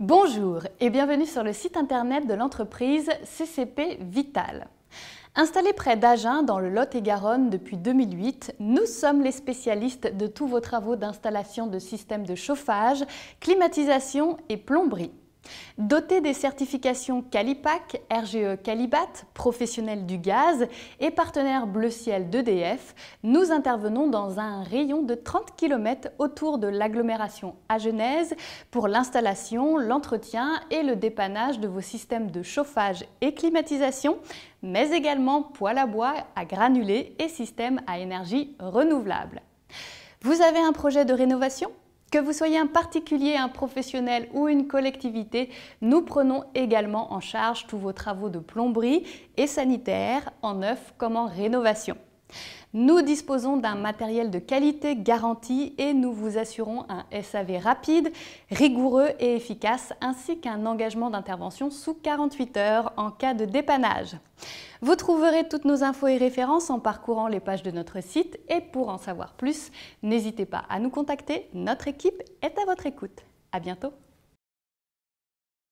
Bonjour et bienvenue sur le site internet de l'entreprise CCP Vital. Installés près d'Agen, dans le Lot-et-Garonne depuis 2008, nous sommes les spécialistes de tous vos travaux d'installation de systèmes de chauffage, climatisation et plomberie. Doté des certifications Calipac, RGE Calibat, professionnel du gaz et partenaire Bleu Ciel d'EDF, nous intervenons dans un rayon de 30 km autour de l'agglomération agenaise pour l'installation, l'entretien et le dépannage de vos systèmes de chauffage et climatisation, mais également poêle à bois à granulés et systèmes à énergie renouvelable. Vous avez un projet de rénovation que vous soyez un particulier, un professionnel ou une collectivité, nous prenons également en charge tous vos travaux de plomberie et sanitaire en neuf comme en rénovation. Nous disposons d'un matériel de qualité garanti et nous vous assurons un SAV rapide, rigoureux et efficace, ainsi qu'un engagement d'intervention sous 48 heures en cas de dépannage. Vous trouverez toutes nos infos et références en parcourant les pages de notre site et pour en savoir plus, n'hésitez pas à nous contacter, notre équipe est à votre écoute. À bientôt